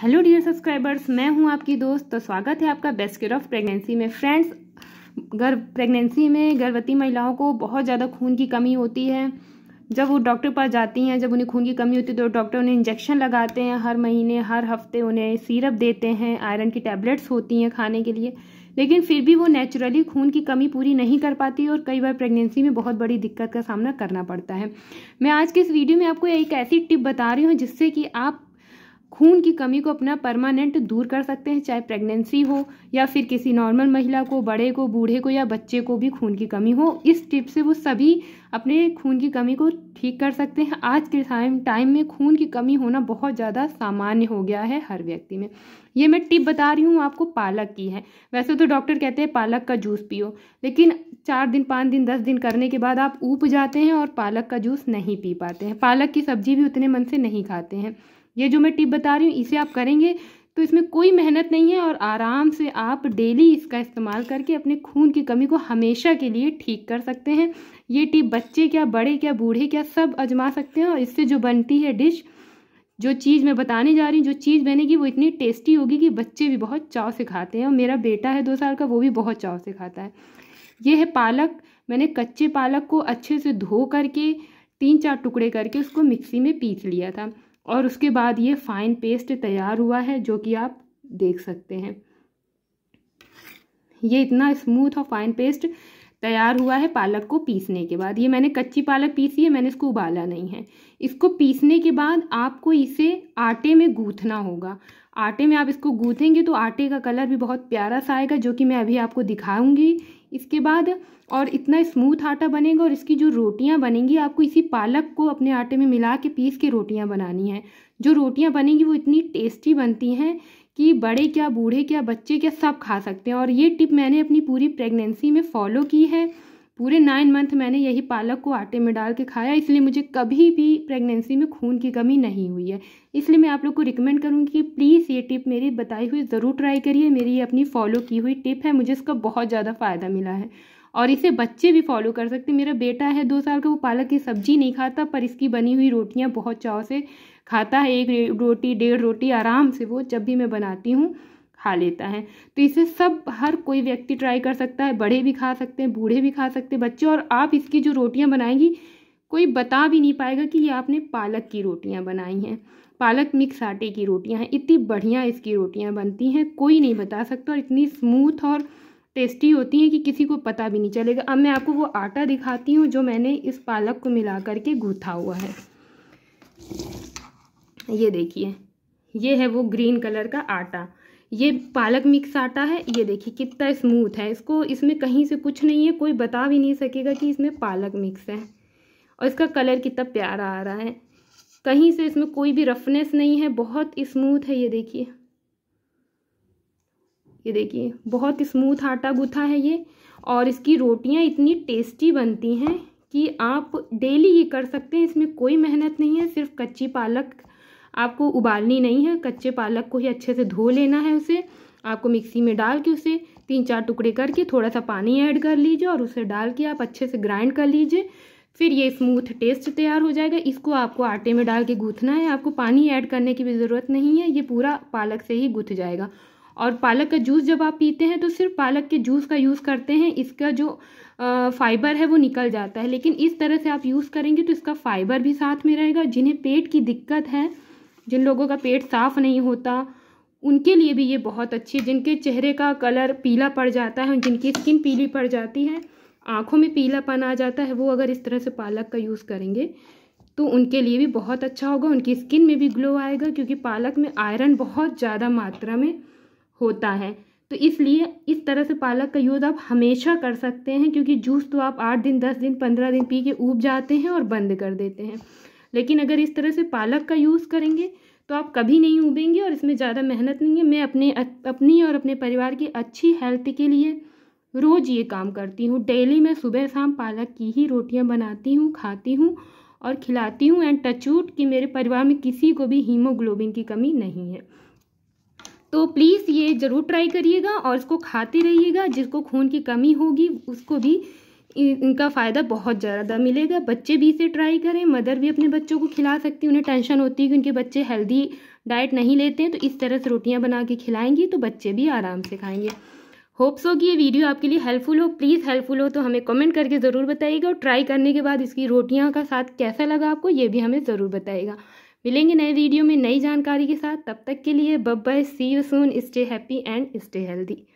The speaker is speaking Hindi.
हेलो डियर सब्सक्राइबर्स मैं हूं आपकी दोस्त तो स्वागत है आपका बेस्ट केयर ऑफ प्रेगनेंसी में फ्रेंड्स गर्भ प्रेगनेंसी में गर्भवती महिलाओं को बहुत ज़्यादा खून की कमी होती है जब वो डॉक्टर पास जाती हैं जब उन्हें खून की कमी होती है तो डॉक्टर उन्हें इंजेक्शन लगाते हैं हर महीने हर हफ्ते उन्हें सीरप देते हैं आयरन की टैबलेट्स होती हैं खाने के लिए लेकिन फिर भी वो नेचुरली खून की कमी पूरी नहीं कर पाती और कई बार प्रेगनेंसी में बहुत बड़ी दिक्कत का सामना करना पड़ता है मैं आज के इस वीडियो में आपको एक ऐसी टिप बता रही हूँ जिससे कि आप खून की कमी को अपना परमानेंट दूर कर सकते हैं चाहे प्रेगनेंसी हो या फिर किसी नॉर्मल महिला को बड़े को बूढ़े को या बच्चे को भी खून की कमी हो इस टिप से वो सभी अपने खून की कमी को ठीक कर सकते हैं आज के टाइम टाइम में खून की कमी होना बहुत ज़्यादा सामान्य हो गया है हर व्यक्ति में ये मैं टिप बता रही हूँ आपको पालक की है वैसे तो डॉक्टर कहते हैं पालक का जूस पियो लेकिन चार दिन पाँच दिन दस दिन करने के बाद आप ऊप जाते हैं और पालक का जूस नहीं पी पाते हैं पालक की सब्जी भी उतने मन से नहीं खाते हैं ये जो मैं टिप बता रही हूँ इसे आप करेंगे तो इसमें कोई मेहनत नहीं है और आराम से आप डेली इसका इस्तेमाल करके अपने खून की कमी को हमेशा के लिए ठीक कर सकते हैं ये टिप बच्चे क्या बड़े क्या बूढ़े क्या सब आजमा सकते हैं और इससे जो बनती है डिश जो चीज़ मैं बताने जा रही हूँ जो चीज़ बनेगी वो इतनी टेस्टी होगी कि बच्चे भी बहुत चाव से खाते हैं और मेरा बेटा है दो साल का वो भी बहुत चाव से खाता है ये है पालक मैंने कच्चे पालक को अच्छे से धो करके तीन चार टुकड़े करके उसको मिक्सी में पीस लिया था और उसके बाद ये फाइन पेस्ट तैयार हुआ है जो कि आप देख सकते हैं ये इतना स्मूथ और फाइन पेस्ट तैयार हुआ है पालक को पीसने के बाद ये मैंने कच्ची पालक पीसी है मैंने इसको उबाला नहीं है इसको पीसने के बाद आपको इसे आटे में गूँथना होगा आटे में आप इसको गूँथेंगे तो आटे का कलर भी बहुत प्यारा सा आएगा जो कि मैं अभी आपको दिखाऊंगी इसके बाद और इतना स्मूथ आटा बनेगा और इसकी जो रोटियां बनेंगी आपको इसी पालक को अपने आटे में मिला के पीस के रोटियां बनानी हैं जो रोटियां बनेंगी वो इतनी टेस्टी बनती हैं कि बड़े क्या बूढ़े क्या बच्चे क्या सब खा सकते हैं और ये टिप मैंने अपनी पूरी प्रेगनेंसी में फॉलो की है पूरे नाइन मंथ मैंने यही पालक को आटे में डाल के खाया इसलिए मुझे कभी भी प्रेगनेंसी में खून की कमी नहीं हुई है इसलिए मैं आप लोग को रिकमेंड करूँगी कि प्लीज़ ये टिप मेरी बताई हुई ज़रूर ट्राई करिए मेरी ये अपनी फ़ॉलो की हुई टिप है मुझे इसका बहुत ज़्यादा फ़ायदा मिला है और इसे बच्चे भी फॉलो कर सकते मेरा बेटा है दो साल का वो पालक की सब्ज़ी नहीं खाता पर इसकी बनी हुई रोटियाँ बहुत चाव से खाता है एक रोटी डेढ़ रोटी आराम से वो जब भी मैं बनाती हूँ खा लेता है तो इसे सब हर कोई व्यक्ति ट्राई कर सकता है बड़े भी खा सकते हैं बूढ़े भी खा सकते हैं बच्चे और आप इसकी जो रोटियाँ बनाएंगी कोई बता भी नहीं पाएगा कि ये आपने पालक की रोटियाँ बनाई हैं पालक मिक्स आटे की रोटियाँ हैं इतनी बढ़िया इसकी रोटियाँ बनती हैं कोई नहीं बता सकता और इतनी स्मूथ और टेस्टी होती हैं कि किसी को पता भी नहीं चलेगा अब मैं आपको वो आटा दिखाती हूँ जो मैंने इस पालक को मिला करके गूथा हुआ है ये देखिए ये है वो ग्रीन कलर का आटा ये पालक मिक्स आटा है ये देखिए कितना स्मूथ है इसको इसमें कहीं से कुछ नहीं है कोई बता भी नहीं सकेगा कि इसमें पालक मिक्स है और इसका कलर कितना प्यारा आ रहा है कहीं से इसमें कोई भी रफनेस नहीं है बहुत स्मूथ है ये देखिए ये देखिए बहुत स्मूथ आटा गुथा है ये और इसकी रोटियां इतनी टेस्टी बनती हैं कि आप डेली ये कर सकते हैं इसमें कोई मेहनत नहीं है सिर्फ कच्ची पालक आपको उबालनी नहीं है कच्चे पालक को ही अच्छे से धो लेना है उसे आपको मिक्सी में डाल के उसे तीन चार टुकड़े करके थोड़ा सा पानी ऐड कर लीजिए और उसे डाल के आप अच्छे से ग्राइंड कर लीजिए फिर ये स्मूथ टेस्ट तैयार हो जाएगा इसको आपको आटे में डाल के गूँथना है आपको पानी ऐड करने की भी ज़रूरत नहीं है ये पूरा पालक से ही गूँथ जाएगा और पालक का जूस जब आप पीते हैं तो सिर्फ पालक के जूस का यूज़ करते हैं इसका जो फाइबर है वो निकल जाता है लेकिन इस तरह से आप यूज़ करेंगे तो इसका फाइबर भी साथ में रहेगा जिन्हें पेट की दिक्कत है जिन लोगों का पेट साफ़ नहीं होता उनके लिए भी ये बहुत अच्छी है जिनके चेहरे का कलर पीला पड़ जाता है जिनकी स्किन पीली पड़ जाती है आँखों में पीलापन आ जाता है वो अगर इस तरह से पालक का यूज़ करेंगे तो उनके लिए भी बहुत अच्छा होगा उनकी स्किन में भी ग्लो आएगा क्योंकि पालक में आयरन बहुत ज़्यादा मात्रा में होता है तो इसलिए इस तरह से पालक का यूज़ आप हमेशा कर सकते हैं क्योंकि जूस तो आप आठ दिन दस दिन पंद्रह दिन पी के ऊब जाते हैं और बंद कर देते हैं लेकिन अगर इस तरह से पालक का यूज़ करेंगे तो आप कभी नहीं उबेंगे और इसमें ज़्यादा मेहनत नहीं है मैं अपने अपनी और अपने परिवार की अच्छी हेल्थ के लिए रोज़ ये काम करती हूँ डेली मैं सुबह शाम पालक की ही रोटियाँ बनाती हूँ खाती हूँ और खिलाती हूँ एंड टचूट कि मेरे परिवार में किसी को भी हीमोग्लोबिन की कमी नहीं है तो प्लीज़ ये ज़रूर ट्राई करिएगा और इसको खाते रहिएगा जिसको खून की कमी होगी उसको भी इनका फ़ायदा बहुत ज़्यादा मिलेगा बच्चे भी इसे ट्राई करें मदर भी अपने बच्चों को खिला सकती है उन्हें टेंशन होती है कि उनके बच्चे हेल्दी डाइट नहीं लेते हैं तो इस तरह से रोटियां बना के खिलाएंगी तो बच्चे भी आराम से खाएंगे होप्स हो कि ये वीडियो आपके लिए हेल्पफुल हो प्लीज़ हेल्पफुल हो तो हमें कमेंट करके ज़रूर बताइएगा और ट्राई करने के बाद इसकी रोटियाँ का साथ कैसा लगा आपको ये भी हमें ज़रूर बताइएगा मिलेंगे नए वीडियो में नई जानकारी के साथ तब तक के लिए बब bye see you soon stay happy and stay healthy